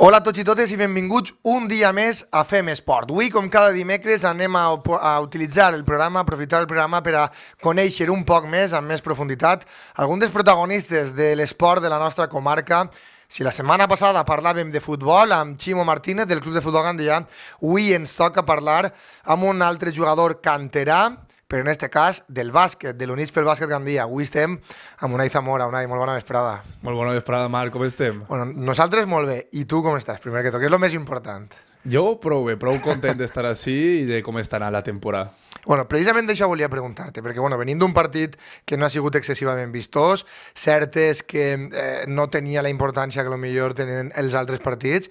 Hola a tots i totes i benvinguts un dia més a Fem Esport. Avui, com cada dimecres, anem a, a utilitzar el programa, aprofitar el programa per a conèixer un poc més, amb més profunditat, algun dels protagonistes de l'esport de la nostra comarca, si la setmana passada parlàvem de futbol amb Ximo Martínez del Club de Futbol Gandia, avui ens toca parlar amb un altre jugador canterà, però en este cas del bàsquet, de l'Units pel Bàsquet Gandia. Avui estem amb Unai Zamora. Unai, molt bona vesprada. Molt bona vesprada, Marc, com estem? Bueno, nosaltres molt bé. I tu com estàs? Primer que tot, que és el més important. Jo prou bé, prou content d'estar així i de com està anant la temporada. Bueno, precisament d'això volia preguntar-te, perquè bueno, venint d'un partit que no ha sigut excessivament vistós, cert és que eh, no tenia la importància que millor tenen els altres partits,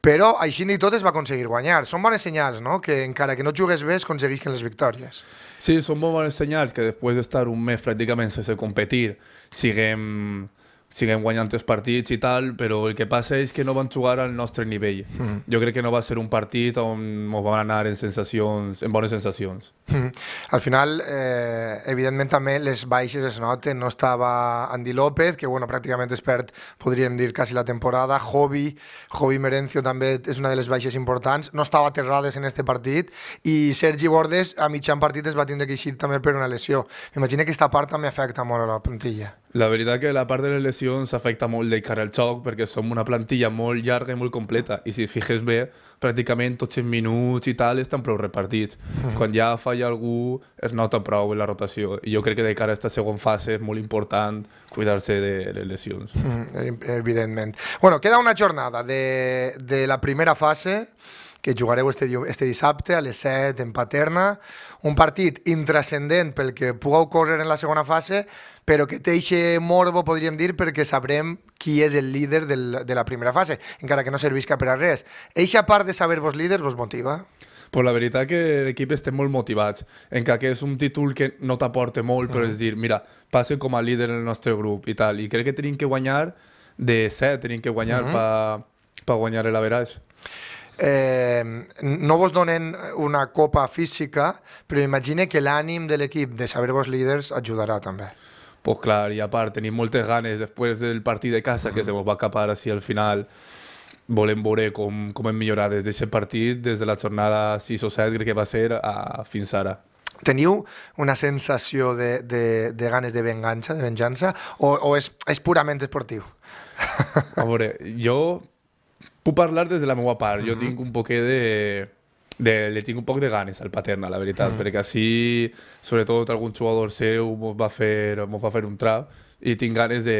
però així ni tot es va aconseguir guanyar. Són bones senyals, no?, que encara que no jugues bé es aconseguisquen les victòries. Sí, són molt bones senyals que després d'estar un mes pràcticament sense competir siguem siguem guanyant tres partits i tal, però el que passa és que no van jugar al nostre nivell. Mm. Jo crec que no va ser un partit on ens van anar en sensacions, en bones sensacions. Mm. Al final, eh, evidentment també les baixes es noten, no estava Andy López, que bueno, pràcticament es perd, podríem dir, quasi la temporada, Jovi, Jovi Merencio també és una de les baixes importants, no estava Terrades en este partit, i Sergi Bordes a mitjan partit es va tindre que eixir també per una lesió. M'imagino que aquesta part també afecta molt a la plantilla. La veritat que la part de les lesions afecta molt de cara al xoc perquè som una plantilla molt llarga i molt completa i si et bé, pràcticament tots els minuts i tal estan prou repartits. Mhm. Quan ja falla algú es nota prou en la rotació i jo crec que de cara a aquesta segona fase és molt important cuidar-se de les lesions. Mm, evidentment. Bueno, queda una jornada de, de la primera fase que jugareu este, este dissabte a les 7 en Paterna. Un partit intrascendent pel que pugueu córrer en la segona fase, però que té eixe morbo, podríem dir, perquè sabrem qui és el líder del, de la primera fase, encara que no servisca per a res. Eixa part de saber-vos líders vos motiva? Pues la veritat que l'equip estem molt motivats, en que és un títol que no t'aporta molt, però és dir, mira, passe com a líder en el nostre grup i tal, i crec que tenim que guanyar de set, tenim que guanyar uh -huh. per pa, pa guanyar el eh, no vos donen una copa física, però imagine que l'ànim de l'equip de saber-vos líders ajudarà també. Pues claro, y aparte, tenéis muchas ganas después del partido de casa uh -huh. que se vos va a escapar así al final. Volem veure com, com hem millorat des d'aquest partit, des de la jornada 6 o 7 que va ser a, fins ara. Teniu una sensació de, de, de ganes de venganza, de venjança, o, o és, és purament esportiu? A veure, jo Puc parlar des de la meva part. Jo tinc un poquet de... de li tinc un poc de ganes al Paterna, la veritat, mm. perquè així, sobretot algun jugador seu mos va fer, mos va fer un trap i tinc ganes de,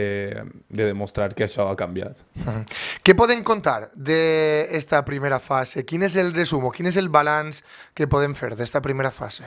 de demostrar que això ha canviat. Mm. Què podem contar esta primera fase? Quin és el resum o quin és el balanç que podem fer esta primera fase?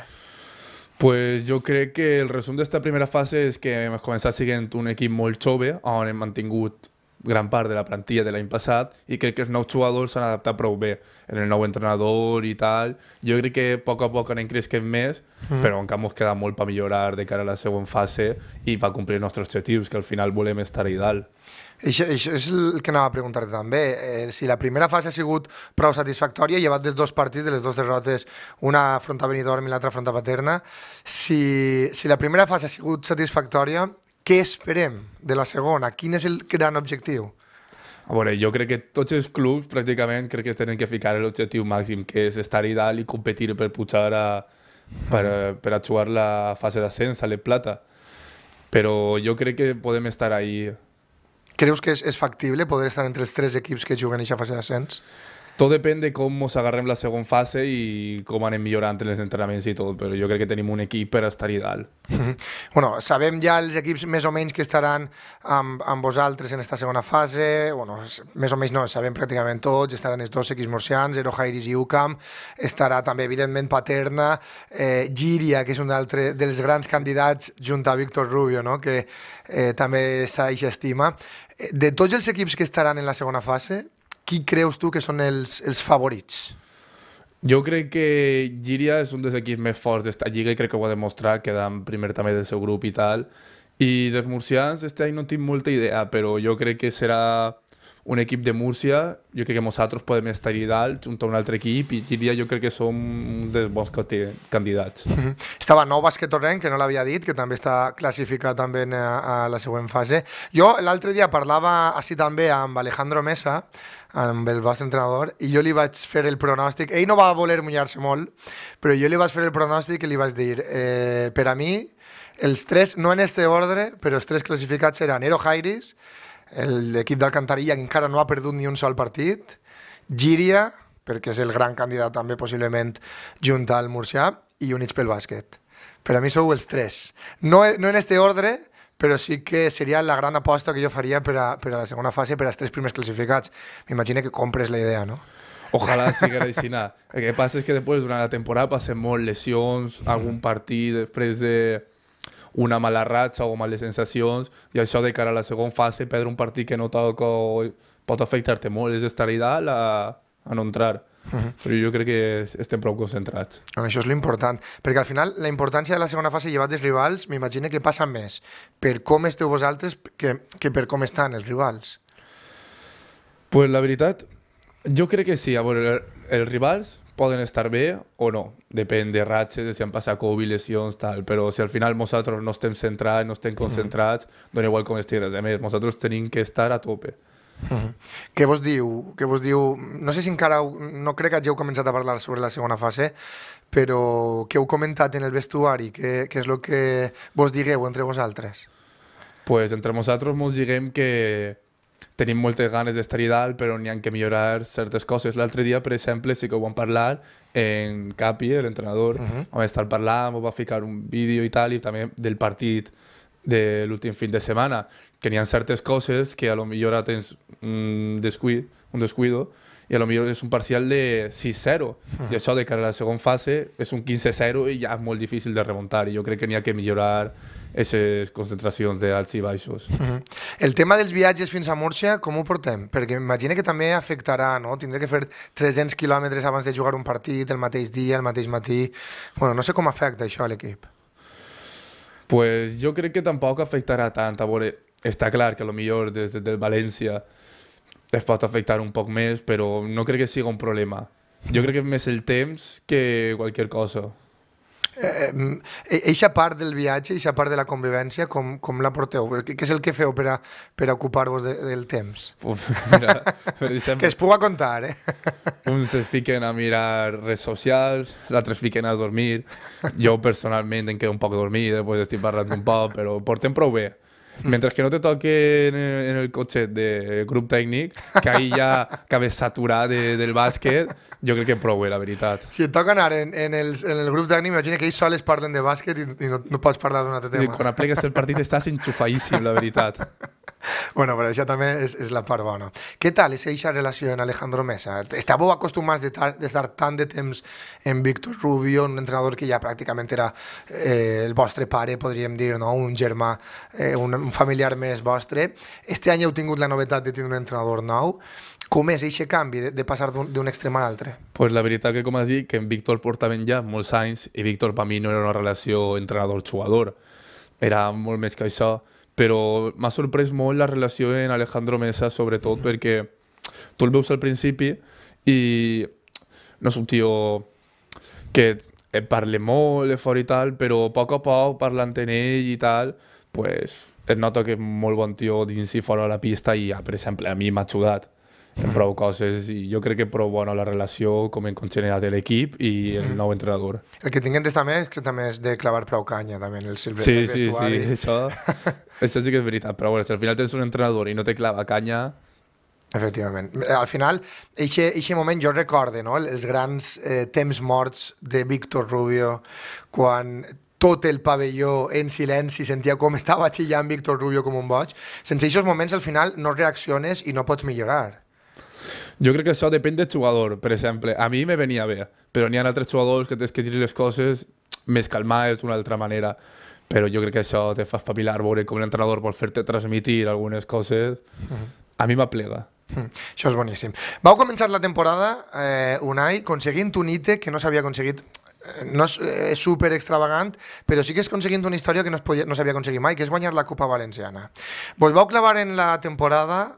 Pues jo crec que el resum d'esta primera fase és que hem començat sent un equip molt jove, on hem mantingut gran part de la plantilla de l'any passat i crec que els nous jugadors s'han adaptat prou bé en el nou entrenador i tal. Jo crec que a poc a poc anem creixent més, mm. però encara ens queda molt per millorar de cara a la següent fase i per complir els nostres objectius, que al final volem estar ahí dalt. Això, això és el que anava a preguntar també. Eh, si la primera fase ha sigut prou satisfactòria, llevat dels dos partits, de les dues derrotes, una front a Benidorm i l'altra front a Paterna, si, si la primera fase ha sigut satisfactòria què esperem de la segona? Quin és el gran objectiu? A veure, jo crec que tots els clubs pràcticament crec que tenen que ficar l'objectiu màxim, que és estar i dalt i competir per pujar a, per, per a jugar la fase d'ascens a la plata. Però jo crec que podem estar ahí. Creus que és, és factible poder estar entre els tres equips que juguen a aquesta fase d'ascens? tot depèn de com ens agarrem la segona fase i com anem millorant en els entrenaments i tot, però jo crec que tenim un equip per estar-hi dalt. bueno, sabem ja els equips més o menys que estaran amb, amb vosaltres en aquesta segona fase, bueno, més o menys no, sabem pràcticament tots, estaran els dos equips murcians, Ero Jairis i UCAM, estarà també, evidentment, Paterna, eh, Gíria, que és un altre dels grans candidats, junt a Víctor Rubio, no? que eh, també s'ha estima. Eh, de tots els equips que estaran en la segona fase, qui creus tu que són els, els favorits? Jo crec que Giria és un dels equips més forts d'esta lliga i crec que ho ha demostrat, quedant primer també del seu grup i tal. I dels murcians, este any no tinc molta idea, però jo crec que serà un equip de Múrcia, jo crec que nosaltres podem estar allà dalt junt a un altre equip i diria jo crec que som un dels bons candidats. Mm -hmm. Estava nou torrent, que no l'havia dit, que també està classificat també en, a, eh, a la següent fase. Jo l'altre dia parlava així també amb Alejandro Mesa, amb el vostre entrenador, i jo li vaig fer el pronòstic. Ell no va voler mullar-se molt, però jo li vaig fer el pronòstic i li vaig dir, eh, per a mi, els tres, no en este ordre, però els tres classificats seran Ero Jairis, L'equip d'Alcantarilla encara no ha perdut ni un sol partit. Gíria, perquè és el gran candidat també possiblement junt al Murcià, i Units pel bàsquet. Per a mi sou els tres. No, e-, no en este ordre, però sí que seria la gran aposta que jo faria per a, per a la segona fase, per als tres primers classificats. M'imagino que compres la idea, no? Ojalá siga així. El que passa és que després, durante la temporada, pasen molt lesions, algun mm. partit després de una mala ratxa o males sensacions i això de cara a la segona fase, perdre un partit que no toca pot afectar-te molt, és estar allà a, a no entrar. Uh -huh. però jo crec que estem prou concentrats. Això és l'important, perquè al final la importància de la segona fase llevat dels rivals m'imagino que passa més per com esteu vosaltres que, que per com estan els rivals. Pues la veritat, jo crec que sí. A veure, els rivals poden estar bé o no, depèn de ratxes, de si han passat Covid, lesions, tal, però si al final nosaltres no estem centrats, no estem mhm. concentrats, mm -hmm. dona igual com estigues. A més, nosaltres tenim que estar a tope. Mm -hmm. Què vos diu? Què vos diu? No sé si encara... No crec que heu començat a parlar sobre la segona fase, però què heu comentat en el vestuari? Què, què és el que vos digueu entre vosaltres? pues entre nosaltres ens diguem que tenim moltes ganes d'estar-hi dalt, però n'hi han que millorar certes coses. L'altre dia, per exemple, sí que ho vam parlar en Capi, l'entrenador, uh mhm. -huh. vam estar parlant, va ficar un vídeo i tal, i també del partit de l'últim fin de setmana, que n'hi ha certes coses que a lo millor ara tens un descuid, un descuido i a lo millor és un parcial de 6-0 uh -huh. i això de cara a la segona fase és un 15-0 i ja és molt difícil de remuntar i jo crec que n'hi ha que millorar aquestes concentracions d'alts i baixos. Mm -hmm. El tema dels viatges fins a Múrcia, com ho portem? Perquè imagina que també afectarà, no? Tindré que fer 300 quilòmetres abans de jugar un partit, el mateix dia, el mateix matí... Bueno, no sé com afecta això a l'equip. Pues jo crec que tampoc afectarà tant. A veure, està clar que a lo millor des del València es pot afectar un poc més, però no crec que siga un problema. Jo crec que és més el temps que qualsevol cosa. Eh, Eixa part del viatge, eixa part de la convivència, com, com la porteu? Què és el que feu per, a, per ocupar-vos de, del temps? Uf, mira, per exemple, que es puga contar, eh? Uns es fiquen a mirar redes socials, l'altre es fiquen a dormir. Jo personalment em quedo un poc dormir, després estic parlant un poc, però portem prou bé. Mientras que no te toque en el, en de grup tècnic, que ahí ja acabes saturat de, del bàsquet, jo crec que prou, la veritat. Si et toca anar en, en, el, en el grup tècnic, imagina que ells sols parlen de bàsquet i, i no, no pots parlar d'un altre tema. I quan apliques el partit estàs enxufadíssim, la veritat. Bueno, però això també és, és la part bona. Què tal és eixa relació amb Alejandro Mesa? Estàveu acostumats d'estar tant de temps en Víctor Rubio, un entrenador que ja pràcticament era eh, el vostre pare, podríem dir, no? un germà, eh, un, un familiar més vostre. Este any heu tingut la novetat de tenir un entrenador nou. Com és aquest canvi de, de passar d'un extrem a l'altre? Pues la veritat que, com has dit, que en Víctor portaven ja molts anys i Víctor per mi no era una relació entrenador-jugador. Era molt més que això però m'ha sorprès molt la relació en Alejandro Mesa, sobretot perquè tu el veus al principi i no és un tio que eh, parla molt, és i tal, però a poc a poc parlant en ell i tal, pues, es noto que és molt bon tio dins i fora de la pista i, per exemple, a mi m'ha ajudat en prou coses i jo crec que prou bona la relació com hem congenerat l'equip i el nou entrenador. El que tinc entès també és que també és de clavar prou canya també en el silver sí, sí, vestuari. Sí, sí, això, això sí que és veritat, però bueno, si al final tens un entrenador i no te clava canya, Efectivament. Al final, aquest moment jo recorde no? els grans eh, temps morts de Víctor Rubio quan tot el pavelló en silenci, sentia com estava xillant Víctor Rubio com un boig. Sense aquests moments, al final, no reacciones i no pots millorar. Jo crec que això depèn del jugador, per exemple. A mi me venia bé, però n'hi ha altres jugadors que tens que dir les coses més calmades d'una altra manera. Però jo crec que això te fa espavilar, veure com l'entrenador vol fer-te transmitir algunes coses. A mi m'aplega. això és boníssim. Vau començar la temporada, eh, Unai, aconseguint un ite que no s'havia aconseguit eh, no és eh, super extravagant, però sí que és aconseguint una història que no s'havia no aconseguit mai, que és guanyar la Copa Valenciana. Vos vau clavar en la temporada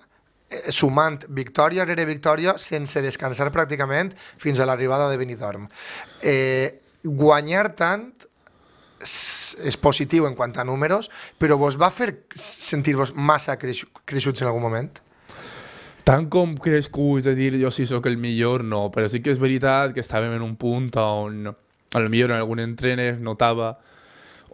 sumant victòria rere victòria sense descansar pràcticament fins a l'arribada de Benidorm. Eh, guanyar tant és positiu en quant a números, però vos va fer sentir-vos massa creix creixuts en algun moment? Tant com crescuts és dir jo sí sóc el millor, no, però sí que és veritat que estàvem en un punt on a lo millor en algun entrenes notava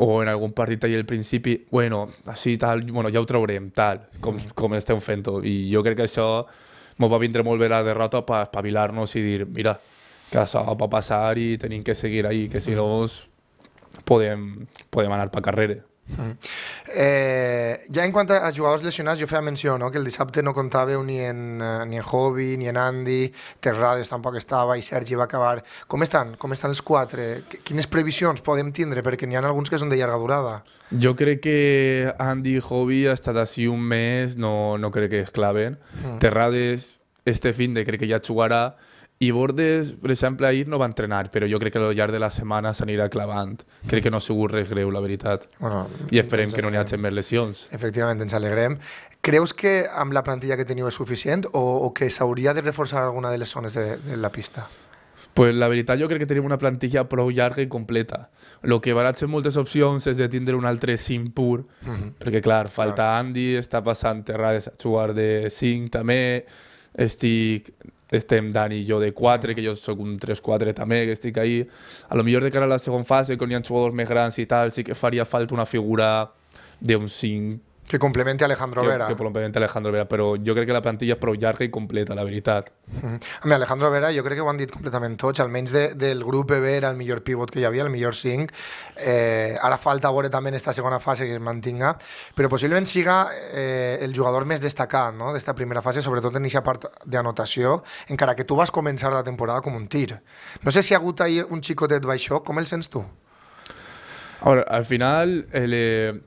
o en algun partit allà al principi, bueno, així tal, bueno, ja ho traurem, tal, com, mm. com estem fent-ho. I jo crec que això ens va vindre molt bé la derrota per espavilar-nos i dir, mira, que això va passar i tenim que seguir ahí, que si mm. no podem, podem anar per carrera. Mm. Eh, ja en quant a jugadors lesionats, jo feia menció no? que el dissabte no comptava ni en, eh, ni en Hobby, ni en Andy, Terrades tampoc estava i Sergi va acabar. Com estan? Com estan els quatre? Quines previsions podem tindre? Perquè n'hi ha alguns que són de llarga durada. Jo crec que Andy i Hobby ha estat així un mes, no, no crec que es claven. Mm. Terrades, este fin de crec que ja jugarà, i Bordes, per exemple, ahir no va entrenar, però jo crec que al llarg de la setmana s'anirà clavant. Crec que no ha sigut res greu, la veritat. Bueno, I esperem que no n'hi hagi més lesions. Efectivament, ens alegrem. Creus que amb la plantilla que teniu és suficient o, o que s'hauria de reforçar alguna de les zones de, de la pista? pues la veritat jo crec que tenim una plantilla prou llarga i completa. El que ser moltes opcions és de tindre un altre 5 pur, uh mhm. -huh. perquè clar, falta Andy, està passant Terrades a jugar de cinc també, estic estem Dani i jo de 4, que jo sóc un 3-4 també, que estic ahí. A lo millor de cara a la segona fase, quan hi ha jugadors més grans i tal, sí que faria falta una figura d'un 5 que a Alejandro Vera. Que, que a Alejandro Vera, però jo crec que la plantilla és prou llarga i completa, la veritat. Mm -hmm. Alejandro Vera, jo crec que ho han dit completament tots, almenys de, del grup EB era el millor pivot que hi havia, el millor 5. Eh, ara falta veure també en esta segona fase que es mantinga, però possiblement siga eh, el jugador més destacat no? d'esta primera fase, sobretot en aquesta part d'anotació, encara que tu vas començar la temporada com un tir. No sé si ha hagut ahir un xicotet baixó, com el sents tu? Ahora, al final, el,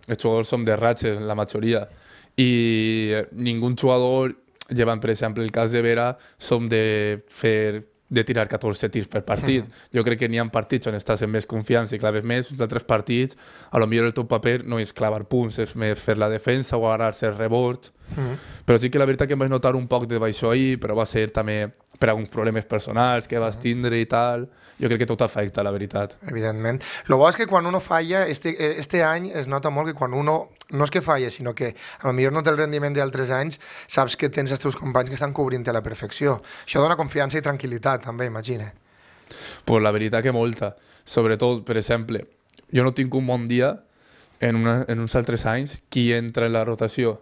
los eh, jugadores son de ratchet, la mayoría. Y eh, ningún jugador lleva, por ejemplo, el caso de Vera, son de fer de tirar 14 tirs per partit. Jo crec que n'hi ha partits on estàs amb més confiança i claves més, uns altres partits, a lo millor el teu paper no és clavar punts, és més fer la defensa o agarrar-se els rebots. Mm Però sí que la veritat que em vaig notar un poc de baixó ahir, però va ser també per alguns problemes personals que vas tindre i tal. Jo crec que tot afecta, la veritat. Evidentment. Lo bo és que quan uno falla, este, eh, este any es nota molt que quan uno no és que falla, sinó que a lo millor no té el rendiment d'altres anys, saps que tens els teus companys que estan cobrint a la perfecció. Això dona confiança i tranquil·litat, també, imagina. Pues la veritat que molta. Sobretot, per exemple, jo no tinc un bon dia en, una, en uns altres anys qui entra en la rotació.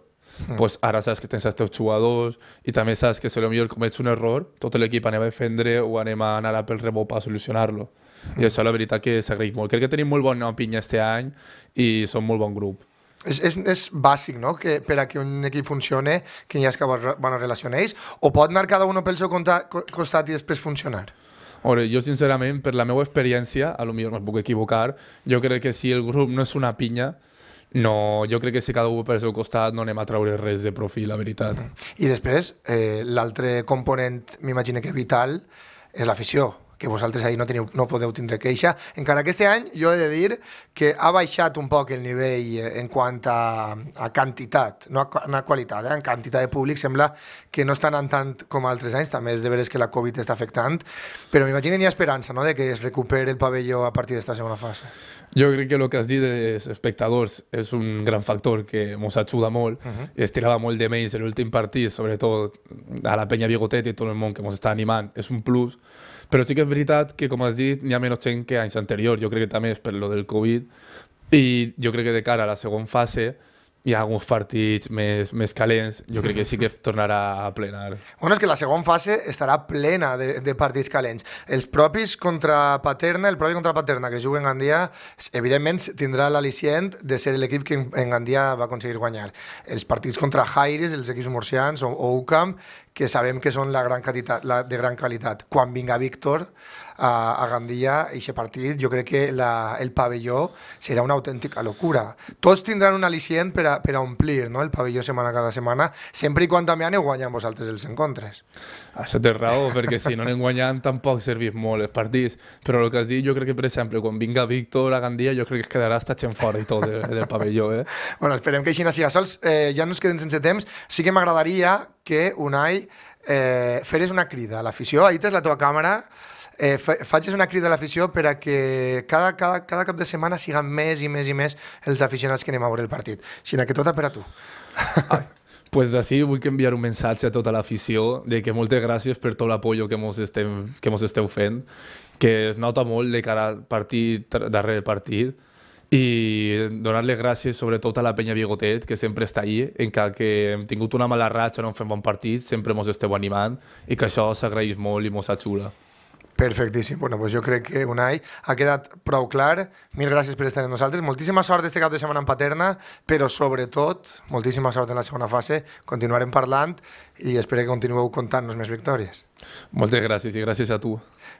Mm. Pues ara saps que tens els teus jugadors i també saps que si millor comets un error, tot l'equip anem a defendre o anem a anar a pel rebot per solucionar-lo. Mm. I hmm. això la veritat que s'agraeix molt. Crec que tenim molt bona pinya este any i som molt bon grup és, és, és bàsic, no?, que per a que un equip funcione, que hi ha que bona relacionar ells, o pot anar cada un pel seu costat i després funcionar? Veure, jo sincerament, per la meva experiència, a lo millor no puc equivocar, jo crec que si el grup no és una pinya, no, jo crec que si cada un pel seu costat no anem a treure res de profil, la veritat. Mm -hmm. I després, eh, l'altre component, m'imagino que vital, és l'afició que vosaltres ahir no, teniu, no podeu tindre queixa. Encara aquest any jo he de dir que ha baixat un poc el nivell eh, en quant a, a quantitat, no a, a qualitat, eh? en quantitat de públic sembla que no estan tant com altres anys, també és de veres que la Covid està afectant, però m'imagino que n'hi ha esperança no? de que es recupere el pavelló a partir d'esta segona fase. Jo crec que el que has dit dels espectadors és un gran factor que ens ajuda molt. Uh mhm. -huh. Estirava molt de menys l'últim partit, sobretot a la penya Bigotet i tot el món que ens està animant. És un plus. Però sí que és veritat que, com has dit, n'hi ha menys gent que anys anteriors. Jo crec que també és per lo del Covid. I jo crec que de cara a la segona fase hi ha alguns partits més, més calents, jo crec que sí que tornarà a plenar. Bueno, és que la segona fase estarà plena de, de partits calents. Els propis contra Paterna, el propi contra Paterna que juguen en Gandia, evidentment tindrà l'alicient de ser l'equip que en Gandia va aconseguir guanyar. Els partits contra Jairis, els equips murcians o, o UCAM, que sabem que són la gran qualitat, la, de gran qualitat. Quan vinga Víctor, a, a Gandia, aquest partit, jo crec que la, el pavelló serà una autèntica locura. Tots tindran un al·licient per a, per a omplir no? el pavelló setmana cada setmana, sempre i quan també aneu guanyant vosaltres els encontres. Això té raó, perquè si no anem guanyant tampoc servís molt els partits, però el que has dit jo crec que, per exemple, quan vinga Víctor a Gandia, jo crec que es quedarà hasta gent fora i tot del, del pavelló. Eh? Bueno, esperem que així no siga sols. Eh, ja no ens queden sense temps. Sí que m'agradaria que Unai eh, feres una crida a l'afició. Ahir tens la teva càmera, eh, fa, faig una crida a l'afició per a que cada, cada, cada cap de setmana siguen més i més i més els aficionats que anem a veure el partit. Xina, que tot per a tu. Pues pues d'ací vull enviar un missatge a tota l'afició de que moltes gràcies per tot l'apoyo que mos, estem, que mos esteu fent, que es nota molt de cara partit darrere partit, i donar-les gràcies sobretot a la penya Bigotet, que sempre està allí, què que hem tingut una mala ratxa, no hem fet bon partit, sempre ens esteu animant i que això s'agraeix molt i ens ajuda. Perfectíssim. Bueno, pues doncs jo crec que Unai ha quedat prou clar. Mil gràcies per estar amb nosaltres. Moltíssima sort este cap de setmana en Paterna, però sobretot, moltíssima sort en la segona fase. Continuarem parlant i espero que continueu contant-nos més victòries. Moltes gràcies i gràcies a tu.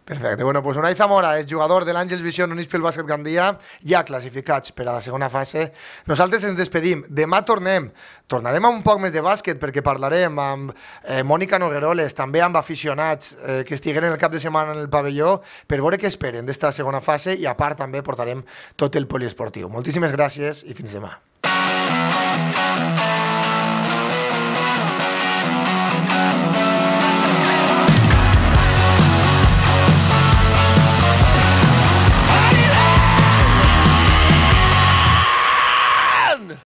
Perfecte. Bueno, pues Unai Zamora és jugador de l'Àngels Vision pel Bàsquet Gandia, ja classificats per a la segona fase. Nosaltres ens despedim. Demà tornem. Tornarem a un poc més de bàsquet perquè parlarem amb eh, Mònica Nogueroles, també amb aficionats eh, que estiguen el cap de setmana en el pavelló per veure què esperen d'esta segona fase i a part també portarem tot el poliesportiu. Moltíssimes gràcies i fins demà.